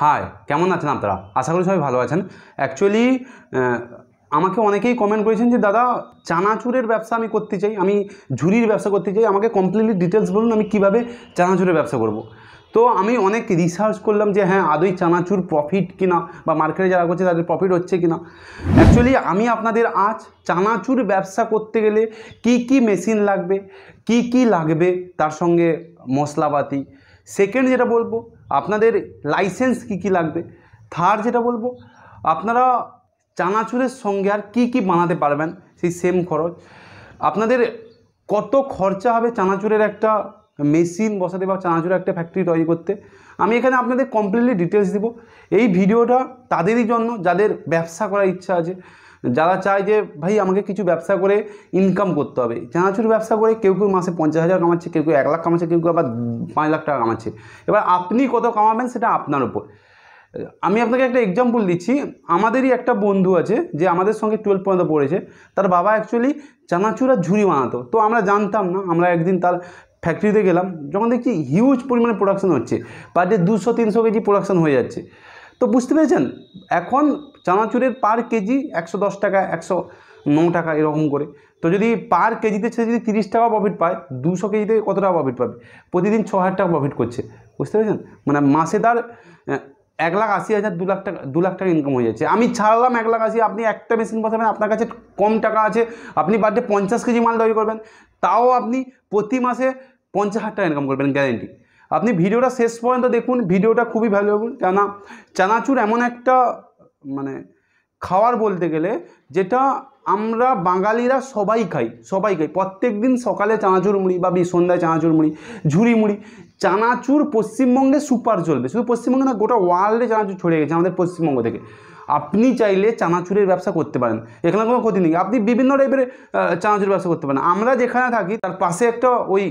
High কেমন আছেন আপনারা আশা করি সবাই ভালো আছেন অ্যাকচুয়ালি আমাকে অনেকেই কমেন্ট করেছেন যে দাদা চানাচুরের ব্যবসা আমি করতে চাই আমি ঝুড়ির ব্যবসা করতে চাই আমাকে কমপ্লিটলি ডিটেলস বলুন আমি কিভাবে চানাচুরের ব্যবসা করব। তো আমি অনেক রিসার্চ করলাম যে হ্যাঁ আদৈ চানাচুর প্রফিট কিনা বা মার্কেটে যারা করছে তাদের প্রফিট হচ্ছে কিনা অ্যাকচুয়ালি আমি আপনাদের আজ চানাচুর ব্যবসা করতে গেলে কি কি মেশিন লাগবে কি কি লাগবে তার সঙ্গে মশলাপাতি সেকেন্ড যেটা বলবো আপনাদের লাইসেন্স কি কি লাগবে থার্ড যেটা বলবো আপনারা চানাচুরের সঙ্গে আর কী কী বানাতে পারবেন সেই সেম খরচ আপনাদের কত খরচা হবে চানাচুরের একটা মেশিন বসাতে বা চানাচুরের একটা ফ্যাক্টরি তৈরি করতে আমি এখানে আপনাদের কমপ্লিটলি ডিটেলস দিব এই ভিডিওটা তাদেরই জন্য যাদের ব্যবসা করার ইচ্ছা আছে যারা চায় যে ভাই আমাকে কিছু ব্যবসা করে ইনকাম করতে হবে চানাচুর ব্যবসা করে কেউ কেউ মাসে পঞ্চাশ হাজার কামাচ্ছে কেউ কেউ এক লাখ কামাচ্ছে কেউ কেউ আবার পাঁচ লাখ টাকা কামাচ্ছে এবার আপনি কত কামাবেন সেটা আপনার উপর আমি আপনাকে একটা এক্সাম্পল দিচ্ছি আমাদেরই একটা বন্ধু আছে যে আমাদের সঙ্গে টুয়েলভ পর্যন্ত পড়েছে তার বাবা অ্যাকচুয়ালি চানাচুর আর ঝুড়ি বানাতো তো আমরা জানতাম না আমরা একদিন তার ফ্যাক্টরিতে গেলাম যখন দেখছি হিউজ পরিমাণে প্রোডাকশন হচ্ছে পার ডে দুশো তিনশো কেজি প্রোডাকশান হয়ে যাচ্ছে তো বুঝতে পেরেছেন এখন চানাচুরের পার কেজি একশো দশ টাকা একশো ন টাকা এরকম করে তো যদি পার কেজিতে সে যদি তিরিশ টাকা প্রফিট পায় দুশো কেজিতে কত টাকা প্রফিট পাবে প্রতিদিন ছ হাজার টাকা প্রফিট করছে বুঝতে পেরেছেন মানে মাসে তার এক লাখ আশি হাজার দু লাখ টাকা দু লাখ টাকা ইনকাম হয়ে যাচ্ছে আমি ছাড়লাম এক লাখ আশি আপনি একটা মেশিন বসাবেন আপনার কাছে কম টাকা আছে আপনি বাড়িতে পঞ্চাশ কেজি মাল তৈরি করবেন তাও আপনি প্রতি মাসে পঞ্চাশ হাজার টাকা ইনকাম করবেন গ্যারেন্টি আপনি ভিডিওটা শেষ পর্যন্ত দেখুন ভিডিওটা খুবই ভ্যালুয়েবল চানা চানাচুর এমন একটা মানে খাওয়ার বলতে গেলে যেটা আমরা বাঙালিরা সবাই খাই সবাই খাই প্রত্যেক দিন সকালে চানাচুর মুড়ি বা সন্ধ্যায় চানাচুর মুড়ি ঝুড়ি মুড়ি চানাচুর পশ্চিমবঙ্গে সুপার চলবে শুধু পশ্চিমবঙ্গে না গোটা ওয়ার্ল্ডে চানাচুর ছড়িয়ে গেছে আমাদের পশ্চিমবঙ্গ থেকে আপনি চাইলে চানাচুরের ব্যবসা করতে পারেন এখানে কোনো ক্ষতি নেই আপনি বিভিন্ন টাইপের চানাচুর ব্যবসা করতে পারেন আমরা যেখানে থাকি তার পাশে একটা ওই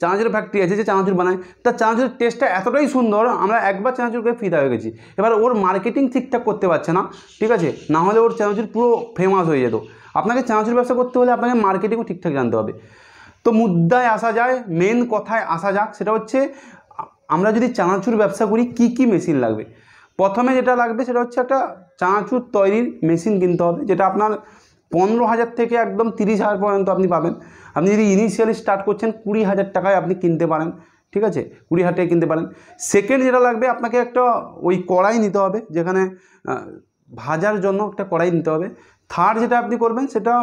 চানাচুর ফ্যাক্টরি আছে যে চানাচুর বানায় তার চানাচুরের টেস্টটা এতটাই সুন্দর আমরা একবার চানাচুর করে ফিদা হয়ে গেছি এবার ওর মার্কেটিং ঠিকঠাক করতে পারছে না ঠিক আছে না হলে ওর চানাচুর পুরো ফেমাস হয়ে যেত আপনাকে চানাচুর ব্যবসা করতে হলে আপনাকে মার্কেটিংও ঠিকঠাক জানতে হবে তো মুদ্রায় আসা যায় মেন কথায় আসা যাক সেটা হচ্ছে আমরা যদি চানাচুর ব্যবসা করি কি কি মেশিন লাগবে প্রথমে যেটা লাগবে সেটা হচ্ছে একটা চানাচুর তৈরির মেশিন কিনতে হবে যেটা আপনার পনেরো হাজার থেকে একদম তিরিশ হাজার পর্যন্ত আপনি পাবেন আপনি যদি ইনিশিয়ালি স্টার্ট করছেন কুড়ি হাজার টাকায় আপনি কিনতে পারেন ঠিক আছে কুড়ি হাজার টাকায় কিনতে পারেন সেকেন্ড যেটা লাগবে আপনাকে একটা ওই কড়াই নিতে হবে যেখানে ভাজার জন্য একটা কড়াই নিতে হবে থার্ড যেটা আপনি করবেন সেটা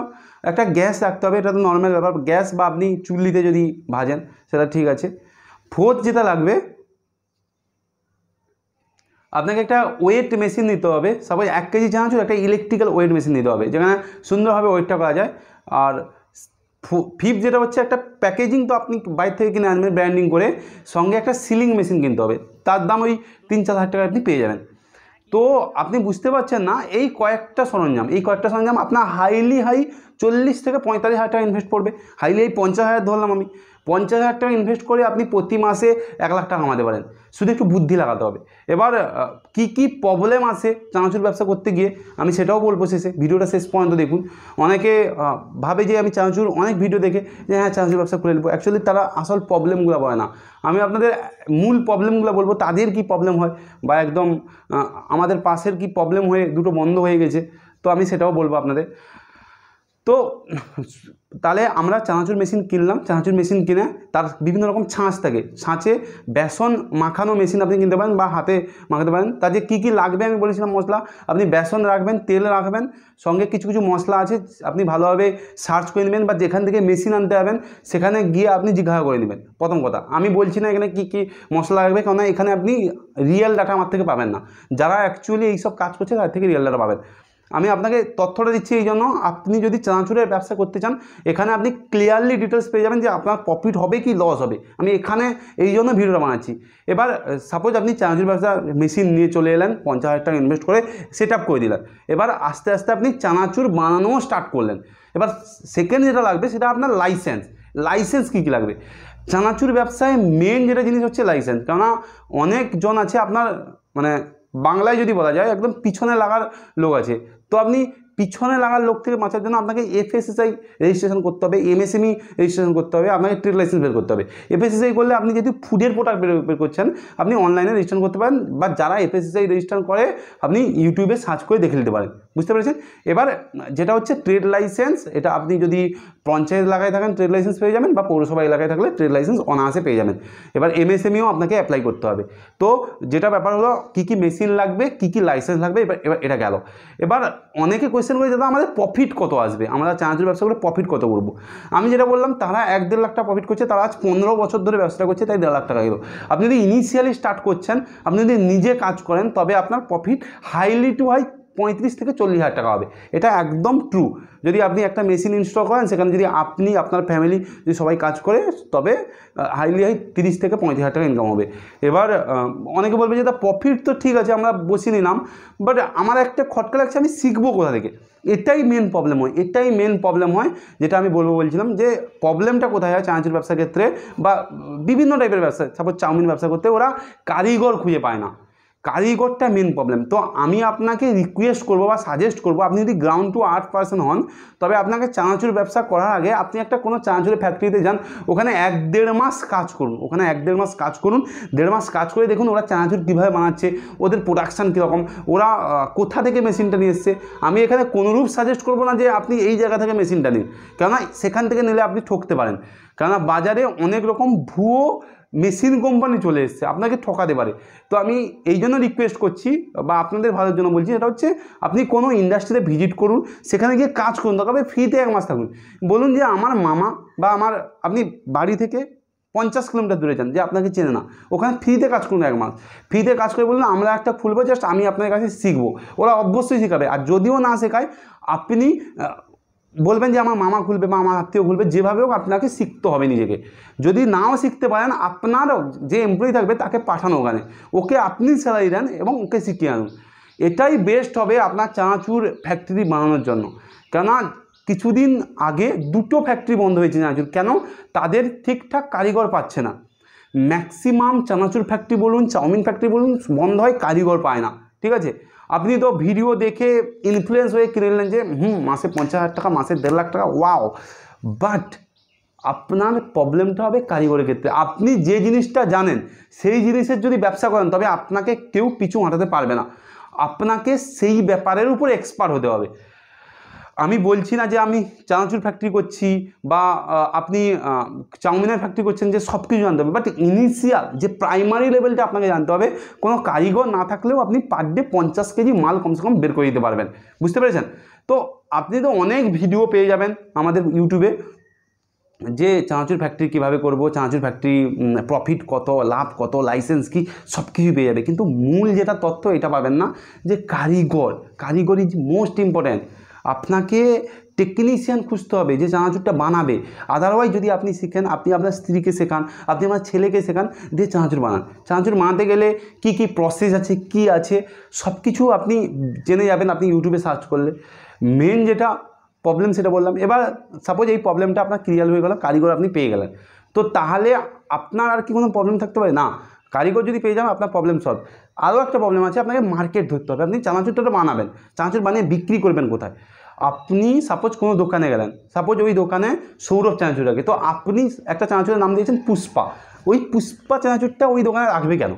একটা গ্যাস রাখতে হবে এটা তো নর্মাল ব্যাপার গ্যাস বা আপনি চুল্লিতে যদি ভাজেন সেটা ঠিক আছে ফোর্থ যেটা লাগবে আপনাকে একটা ওয়েট মেশিন নিতে হবে সাপোজ এক কেজি চানাচুর একটা ইলেকট্রিক্যাল ওয়েট মেশিন নিতে হবে যেখানে সুন্দরভাবে ওয়েটটা করা যায় আর ফিফ যেটা হচ্ছে একটা প্যাকেজিং তো আপনি বাইরে থেকে কিনে আনবেন ব্র্যান্ডিং করে সঙ্গে একটা সিলিং মেশিন কিনতে হবে তার দাম ওই তিন চার হাজার টাকা আপনি পেয়ে যাবেন তো আপনি বুঝতে পারছেন না এই কয়েকটা সরঞ্জাম এই কয়েকটা সরঞ্জাম আপনার হাইলি হাই চল্লিশ থেকে পঁয়তাল্লিশ হাজার টাকা ইনভেস্ট করবে হাইলি হাই পঞ্চাশ হাজার ধরলাম আমি পঞ্চাশ হাজার টাকা ইনভেস্ট করে আপনি প্রতি মাসে এক লাখ টাকা কমাতে পারেন শুধু একটু বুদ্ধি লাগাতে হবে এবার কি কি প্রবলেম আছে চানাচুর ব্যবসা করতে গিয়ে আমি সেটাও বলবো শেষে ভিডিওটা শেষ পর্যন্ত দেখুন অনেকে ভাবে যে আমি চানাচুর অনেক ভিডিও দেখে যে হ্যাঁ চানাচুর ব্যবসা করে নেবো অ্যাকচুয়ালি তারা আসল প্রবলেমগুলো বলে না আমি আপনাদের মূল প্রবলেমগুলো বলবো তাদের কি প্রবলেম হয় বা একদম আমাদের পাশের কি প্রবলেম হয়ে দুটো বন্ধ হয়ে গেছে তো আমি সেটাও বলবো আপনাদের তো তাহলে আমরা চানাচুর মেশিন কিনলাম চানাচুর মেশিন কিনে তার বিভিন্ন রকম ছাঁচ থাকে ছাঁচে বেসন মাখানো মেশিন আপনি কিনতে পারেন বা হাতে মাখাতে পারেন তার যে কী কী লাগবে আমি বলেছিলাম মশলা আপনি বেসন রাখবেন তেল রাখবেন সঙ্গে কিছু কিছু মশলা আছে আপনি ভালোভাবে সার্চ করে নেবেন বা যেখান থেকে মেশিন আনতে যাবেন সেখানে গিয়ে আপনি জিজ্ঞাসা করে নেবেন প্রথম কথা আমি বলছি না এখানে কী কী মশলা লাগবে কেননা এখানে আপনি রিয়েল ডাটা আমার থেকে পাবেন না যারা অ্যাকচুয়ালি এইসব কাজ করছে তার থেকে রিয়েল ডাটা পাবেন আমি আপনাকে তথ্যটা দিচ্ছি এই জন্য আপনি যদি চানাচুরের ব্যবসা করতে চান এখানে আপনি ক্লিয়ারলি ডিটেলস পেয়ে যাবেন যে আপনার প্রফিট হবে কি লস হবে আমি এখানে এই জন্য ভিডিওটা বানাচ্ছি এবার সাপোজ আপনি চানাচুর ব্যবসা মেশিন নিয়ে চলে এলেন পঞ্চাশ হাজার টাকা ইনভেস্ট করে সেট করে দিলেন এবার আস্তে আস্তে আপনি চানাচুর বানানোও স্টার্ট করলেন এবার সেকেন্ড যেটা লাগবে সেটা আপনার লাইসেন্স লাইসেন্স কী কী লাগবে চানাচুর ব্যবসায় মেন যেটা জিনিস হচ্ছে লাইসেন্স কেননা অনেকজন আছে আপনার মানে বাংলায় যদি বলা যায় একদম পিছনে লাগার লোক আছে তো আপনি পিছনে লাগার লোক থেকে বাঁচার জন্য আপনাকে এফএসএসআই রেজিস্ট্রেশন করতে হবে এমএসএমই রেজিস্ট্রেশন e করতে হবে আপনাকে ট্রেড লাইসেন্স বের করতে হবে এফএসএসআই করলে আপনি যদি ফুডের প্রোডাক্ট বের করছেন আপনি অনলাইনে রেজিস্ট্রেশন করতে পারেন বা যারা এফএসএসআই রেজিস্ট্রেশন করে আপনি ইউটিউবে সার্চ করে দেখে নিতে পারেন বুঝতে পেরেছেন এবার যেটা হচ্ছে ট্রেড লাইসেন্স এটা আপনি যদি পঞ্চায়েত এলাকায় থাকেন ট্রেড লাইসেন্স পেয়ে যাবেন বা পৌরসভা এলাকায় থাকলে ট্রেড লাইসেন্স অনায়াসে পেয়ে যাবেন এবার এমএসএমইও আপনাকে অ্যাপ্লাই করতে হবে তো যেটা ব্যাপার হলো কী কী মেশিন লাগবে কী কী লাইসেন্স লাগবে এবার এবার এটা গেল এবার অনেকে কোয়েশ্চেন করি দাদা আমাদের প্রফিট কত আসবে আমরা চানাচুর ব্যবসা করে প্রফিট কত করব আমি যেটা বললাম তারা এক দেড় লাখ টাকা প্রফিট করছে তারা আজ পনেরো বছর ধরে ব্যবসা করছে তাই দেড় লাখ টাকা গেল আপনি যদি ইনিশিয়ালি স্টার্ট করছেন আপনি যদি নিজে কাজ করেন তবে আপনার প্রফিট হাইলি টু হাই পঁয়ত্রিশ থেকে চল্লিশ হাজার টাকা হবে এটা একদম ট্রু যদি আপনি একটা মেশিন ইনস্টল করেন সেখানে যদি আপনি আপনার ফ্যামিলি যদি সবাই কাজ করে তবে হাইলি হাই তিরিশ থেকে পঁয়ত্রিশ হাজার টাকা ইনকাম হবে এবার অনেকে বলবে যে তা প্রফিট তো ঠিক আছে আমরা বসে নিলাম বাট আমার একটা খটকা লাগছে আমি শিখবো কোথা থেকে এটাই মেন প্রবলেম হয় এটাই মেন প্রবলেম হয় যেটা আমি বলবো বলছিলাম যে প্রবলেমটা কোথায় হয় চাঁচের ব্যবসার ক্ষেত্রে বা বিভিন্ন টাইপের ব্যবসা সাপোজ চাউমিন ব্যবসা করতে ওরা কারিগর খুঁজে পায় না কারিগরটা মেন প্রবলেম তো আমি আপনাকে রিকোয়েস্ট করবো বা সাজেস্ট করবো আপনি যদি গ্রাউন্ড টু আর্ট পার্সন হন তবে আপনাকে চানাচুর ব্যবসা করার আগে আপনি একটা কোনো চানাচুরের ফ্যাক্টরিতে যান ওখানে এক দেড় মাস কাজ করুন ওখানে এক দেড় মাস কাজ করুন দেড় মাস কাজ করে দেখুন ওরা চানাচুর কীভাবে বানাচ্ছে ওদের প্রোডাকশান কীরকম ওরা কোথা থেকে মেশিনটা নিয়ে এসছে আমি এখানে কোনোরূপ সাজেস্ট করবো না যে আপনি এই জায়গা থেকে মেশিনটা নিন কেননা সেখান থেকে নিলে আপনি ঠকতে পারেন কেননা বাজারে অনেক রকম ভুয়ো মেশিন কোম্পানি চলে এসছে আপনাকে ঠকাতে পারে তো আমি এই জন্য রিকোয়েস্ট করছি বা আপনাদের ভালোর জন্য বলছি এটা হচ্ছে আপনি কোনো ইন্ডাস্ট্রিতে ভিজিট করুন সেখানে গিয়ে কাজ করুন দরকার ফ্রিতে এক মাস থাকুন বলুন যে আমার মামা বা আমার আপনি বাড়ি থেকে পঞ্চাশ কিলোমিটার দূরে যান যে আপনাকে চেনে না ওখানে ফ্রিতে কাজ করুন এক মাস ফ্রিতে কাজ করে বললাম আমরা একটা খুলবো জাস্ট আমি আপনার কাছে শিখবো ওরা অবশ্যই শেখাবে আর যদিও না শেখায় আপনি বলবেন যে আমার মামা খুলবে বা আমার আত্মীয় খুলবে যেভাবে হোক আপনাকে শিখতে হবে নিজেকে যদি নাও শিখতে পারেন আপনারও যে এমপ্লয়ি থাকবে তাকে পাঠানো ওখানে ওকে আপনি স্যালারি দেন এবং ওকে শিখিয়ে আনুন এটাই বেস্ট হবে আপনার চানাচুর ফ্যাক্টরি বানানোর জন্য কেননা কিছুদিন আগে দুটো ফ্যাক্টরি বন্ধ হয়েছে চানাচুর কেন তাদের ঠিকঠাক কারিগর পাচ্ছে না ম্যাক্সিমাম চানাচুর ফ্যাক্টরি বলুন চাউমিন ফ্যাক্টরি বলুন বন্ধ হয় কারিগর পায় না ঠিক আছে আপনি তো ভিডিও দেখে ইনফ্লুয়েন্স হয়ে কিনে নিলেন যে হুম মাসে পঞ্চাশ হাজার টাকা মাসে দেড় লাখ টাকা ওয়াও বাট আপনার প্রবলেমটা হবে কারিগরের ক্ষেত্রে আপনি যে জিনিসটা জানেন সেই জিনিসের যদি ব্যবসা করেন তবে আপনাকে কেউ পিছু হাঁটাতে পারবে না আপনাকে সেই ব্যাপারের উপর এক্সপার্ট হতে হবে আমি বলছি না যে আমি চানাচুর ফ্যাক্টরি করছি বা আপনি চাউমিনের ফ্যাক্টরি করছেন যে সব কিছু জানতে হবে বাট ইনিশিয়াল যে প্রাইমারি লেভেলটা আপনাকে জানতে হবে কোনো কারিগর না থাকলেও আপনি পার ডে পঞ্চাশ কেজি মাল কমসে কম বের করে দিতে পারবেন বুঝতে পেরেছেন তো আপনি তো অনেক ভিডিও পেয়ে যাবেন আমাদের ইউটিউবে যে চানাচুর ফ্যাক্টরি কীভাবে করবো চানাচুর ফ্যাক্টরি প্রফিট কত লাভ কত লাইসেন্স কি সব কিছু পেয়ে যাবে কিন্তু মূল যেটা তথ্য এটা পাবেন না যে কারিগর কারিগরি মোস্ট ইম্পর্ট্যান্ট আপনাকে টেকনিশিয়ান খুঁজতে হবে যে চানাচুরটা বানাবে আদারওয়াইজ যদি আপনি শিখেন আপনি আপনার স্ত্রীকে শেখান আপনি আপনার ছেলেকে শেখান দিয়ে চানাচুর বানান চানাচুর বানাতে গেলে কি কি প্রসেস আছে কি আছে সব কিছু আপনি জেনে যাবেন আপনি ইউটিউবে সার্চ করলে মেন যেটা প্রবলেম সেটা বললাম এবার সাপোজ এই প্রবলেমটা আপনার ক্লিয়ার হয়ে গেল কারিগর আপনি পেয়ে গেলেন তো তাহলে আপনার আর কি কোনো প্রবলেম থাকতে পারে না কারিগর যদি পেয়ে যান আপনার প্রবলেম সলভ আরও একটা প্রবলেম আছে আপনাকে মার্কেট ধরতে হবে আপনি চানাচুরটা বানাবেন চানাচুর বানিয়ে বিক্রি করবেন কোথায় আপনি সাপোজ কোনো দোকানে গেলেন সাপোজ ওই দোকানে সৌরভ চানাচুর রাখে তো আপনি একটা চানাচুরের নাম দিয়েছেন পুষ্পা ওই পুষ্পা চানাচুরটা ওই দোকানে রাখবে কেন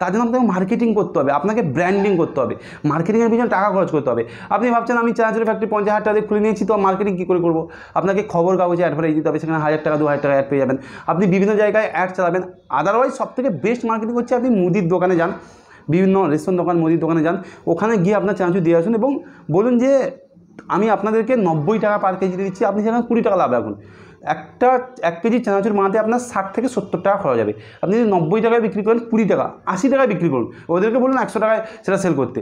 তার জন্য আপনাকে মার্কেটিং করতে হবে আপনাকে ব্র্যান্ডিং করতে হবে মার্কেটিংয়ের পিছনে টাকা খরচ করতে হবে আপনি ভাবছেন আমি চার্জার ফ্যাক্টরি পঞ্চাশ হাজার টাকা খুলে নিয়েছি তো মার্কেটিং কী করে করবো আপনাকে খবর কাগজে অ্যাডভার্টাইজ দিতে হবে সেখানে হাজার টাকা দু হাজার টাকা অ্যাড পেয়ে যাবেন আপনি বিভিন্ন জায়গায় অ্যাড চালাবেন আদারওয়াইজ সবথেকে বেস্ট মার্কেটিং হচ্ছে আপনি মুদির দোকানে যান বিভিন্ন রেশন দোকান মুদির দোকানে যান ওখানে গিয়ে আপনার চানাচুর দিয়ে আসুন এবং বলুন যে আমি আপনাদেরকে নব্বই টাকা পার কেজি দিচ্ছি আপনি সেখানে কুড়ি টাকা লাভ রাখুন একটা এক কেজি চানাচুর বানাতে আপনার ষাট থেকে সত্তর টাকা খরচ যাবে আপনি যদি নব্বই টাকায় বিক্রি করেন কুড়ি টাকা আশি টাকায় বিক্রি করুন ওদেরকে বলুন একশো টাকায় সেটা সেল করতে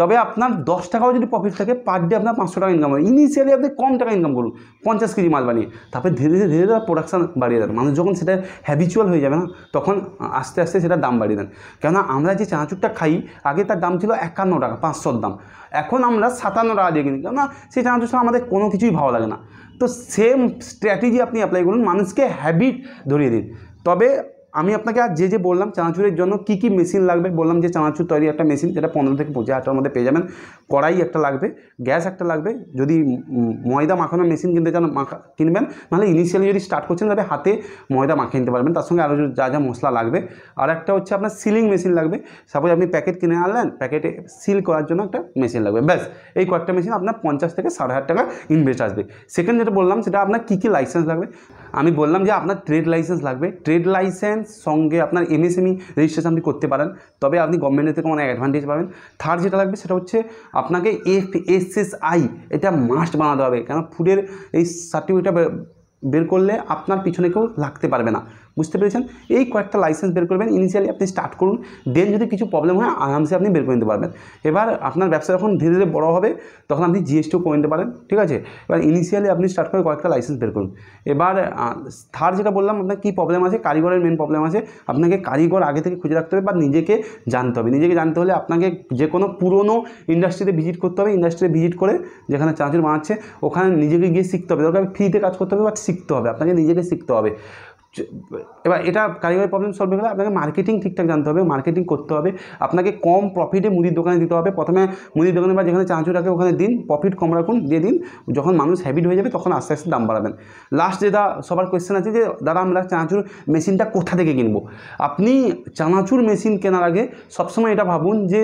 তবে আপনার দশ টাকাও যদি প্রফিট থাকে পার ডে আপনার পাঁচশো টাকা ইনকাম হবে ইনিশিয়ালি আপনি কম টাকা ইনকাম করুন পঞ্চাশ কেজি মাল বানিয়ে তারপরে ধীরে ধীরে ধীরে ধীরে প্রোডাকশান বাড়িয়ে দেন মানুষ যখন সেটা হ্যাবিচুয়াল হয়ে যাবে না তখন আস্তে আস্তে সেটার দাম বাড়িয়ে দেন কেননা আমরা যে চানাচুরটা খাই আগে তার দাম ছিল একান্ন টাকা পাঁচশোর দাম এখন আমরা সাতান্ন টাকা দিয়ে কিনি কেননা সেই চানাচুর আমাদের কোনো কিছুই ভালো লাগে না তো সেম স্ট্র্যাটেজি আপনি অ্যাপ্লাই করুন মানুষকে হ্যাবিট ধরিয়ে দিন তবে আমি আপনাকে আর যে যে বললাম চানাচুরের জন্য কি কি মেশিন লাগবে বললাম যে চানাচুর তৈরি একটা মেশিন যেটা পনেরো থেকে পঁচিশ হাজার টাকার মধ্যে পেয়ে যাবেন কড়াই একটা লাগবে গ্যাস একটা লাগবে যদি ময়দা মাখানোর মেশিন কিনতে চান মাখা কিনবেন নাহলে ইনিশিয়ালি যদি স্টার্ট করছেন তবে হাতে ময়দা মাখিয়ে নিতে পারবেন তার সঙ্গে আরও যা যা মশলা লাগবে আর একটা হচ্ছে আপনার সিলিং মেশিন লাগবে সাপোজ আপনি প্যাকেট কিনে আনলেন প্যাকেটে সিল করার জন্য একটা মেশিন লাগবে ব্যাস এই কয়েকটা মেশিন আপনার পঞ্চাশ থেকে সাড়ে হাজার টাকা ইনভেস্ট আসবে সেকেন্ড যেটা বললাম সেটা আপনার কী কী লাইসেন্স লাগবে আমি বললাম যে আপনার ট্রেড লাইসেন্স লাগবে ট্রেড লাইসেন্স সঙ্গে আপনার এমএসএমই রেজিস্ট্রেশন e আপনি করতে পারেন তবে আপনি গভর্নমেন্টের থেকে অনেক অ্যাডভান্টেজ পাবেন থার্ড যেটা লাগবে সেটা হচ্ছে আপনাকে এফ এস এস আই এটা মাস্ট বানাতে হবে কেন ফুডের এই সার্টিফিকেটটা বের করলে আপনার পিছনে কেউ লাগতে পারবে না বুঝতে পেরেছেন এই কয়েকটা লাইসেন্স বের করবেন ইনিশিয়ালি আপনি স্টার্ট করুন দেন যদি কিছু প্রবলেম হয় আরামসে আপনি বের করে নিতে পারবেন এবার আপনার ব্যবসা যখন ধীরে ধীরে বড় হবে তখন আপনি জিএসটিও করে নিতে পারেন ঠিক আছে এবার ইনিশিয়ালি আপনি স্টার্ট করে কয়েকটা লাইসেন্স বের করুন এবার থার্ড যেটা বললাম আপনার কী প্রবলেম আছে কারিগরের মেন প্রবলেম আছে আপনাকে কারিগর আগে থেকে খুঁজে রাখতে হবে বা নিজেকে জানতে হবে নিজেকে জানতে হলে আপনাকে যে কোনো পুরনো ইন্ডাস্ট্রিতে ভিজিট করতে হবে ইন্ডাস্ট্রিতে ভিজিট করে যেখানে চাঁচুর বানাচ্ছে ওখানে নিজেকে গিয়ে শিখতে হবে দরকার ফ্রিতে কাজ করতে হবে বা শিখতে হবে আপনাকে নিজেকে শিখতে হবে এবার এটা কারিগরি প্রবলেম সলভ হলে আপনাকে মার্কেটিং ঠিকঠাক জানতে হবে মার্কেটিং করতে হবে আপনাকে কম প্রফিটে মুদির দোকানে দিতে হবে প্রথমে মুদির দোকানে বা যেখানে চাঁচু রাখে ওখানে দিন প্রফিট কম রাখুন দিয়ে দিন যখন মানুষ হ্যাবিট হয়ে যাবে তখন আস্তে আস্তে দাম বাড়াবেন লাস্ট যেটা সবার কোয়েশ্চেন আছে যে দাদা আমরা চাঁচুর মেশিনটা কোথা থেকে কিনবো আপনি চানাচুর মেশিন কেনার আগে সবসময় এটা ভাবুন যে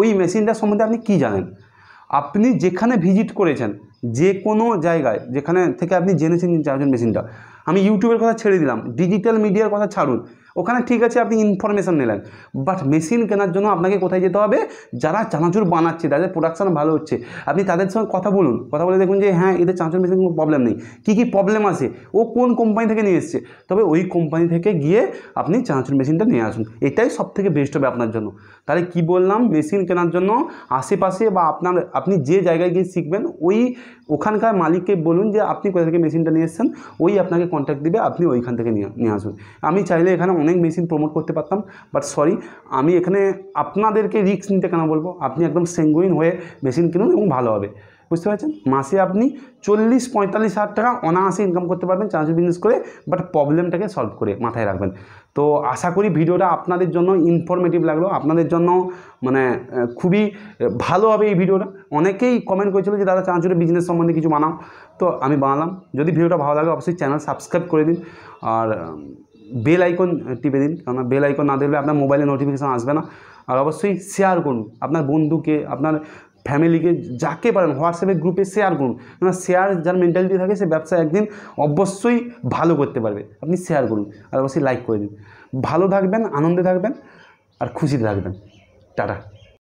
ওই মেশিনটা সম্বন্ধে আপনি কি জানেন আপনি যেখানে ভিজিট করেছেন যে কোনো জায়গায় যেখানে থেকে আপনি জেনেছেন চাঁচুর মেশিনটা আমি ইউটিউবের কথা ছেড়ে দিলাম ডিজিটাল মিডিয়ার কথা ছাড়ুন ওখানে ঠিক আছে আপনি ইনফরমেশান নিলেন বাট মেশিন কেনার জন্য আপনাকে কোথায় যেতে হবে যারা চানাচুর বানাচ্ছে তাদের প্রোডাকশান ভালো হচ্ছে আপনি তাদের সঙ্গে কথা বলুন কথা বলে দেখুন যে হ্যাঁ এদের চানাচুর মেশিন কোনো প্রবলেম নেই কী কী প্রবলেম আছে ও কোন কোম্পানি থেকে নিয়ে এসছে তবে ওই কোম্পানি থেকে গিয়ে আপনি চানাচুর মেশিনটা নিয়ে আসুন এটাই সব থেকে বেস্ট হবে আপনার জন্য তাহলে কি বললাম মেশিন কেনার জন্য আশেপাশে বা আপনার আপনি যে জায়গায় গিয়ে শিখবেন ওই ওখানকার মালিককে বলুন যে আপনি কোথা থেকে মেশিনটা নিয়ে এসছেন ওই আপনাকে কন্ট্যাক্ট দিবে আপনি ওইখান থেকে নিয়ে নিয়ে আসুন আমি চাইলে এখানে অনেক মেশিন প্রমোট করতে পারতাম বাট সরি আমি এখানে আপনাদেরকে রিক্স নিতে কেন বলবো আপনি একদম সেঙ্গুইন হয়ে মেশিন কিনুন এবং ভালো হবে বুঝতে পারছেন মাসে আপনি চল্লিশ পঁয়তাল্লিশ হাজার টাকা অনায়াসে ইনকাম করতে পারবেন চান্স বিজনেস করে বাট প্রবলেমটাকে সলভ করে মাথায় রাখবেন তো আশা করি ভিডিওটা আপনাদের জন্য ইনফরমেটিভ লাগলো আপনাদের জন্য মানে খুবই ভালো হবে এই ভিডিওটা অনেকেই কমেন্ট করেছিল যে দাদা চাঁচুরে বিজনেস সম্বন্ধে কিছু বানাও তো আমি বানালাম যদি ভিডিওটা ভালো লাগে অবশ্যই চ্যানেল সাবস্ক্রাইব করে দিন আর বেল আইকন টিপে দিন কারণ বেল আইকন না দেখলে আপনার মোবাইলে নোটিফিকেশান আসবে না আর অবশ্যই শেয়ার করুন আপনার বন্ধুকে আপনার ফ্যামিলিকে যাকে পারেন হোয়াটসঅ্যাপে গ্রুপে শেয়ার করুন কেননা শেয়ার যার মেন্টালিটি থাকে সে ব্যবসা একদিন অবশ্যই ভালো করতে পারবে আপনি শেয়ার করুন আর অবশ্যই লাইক করে দিন ভালো থাকবেন আনন্দে থাকবেন আর খুশিতে থাকবেন টাটা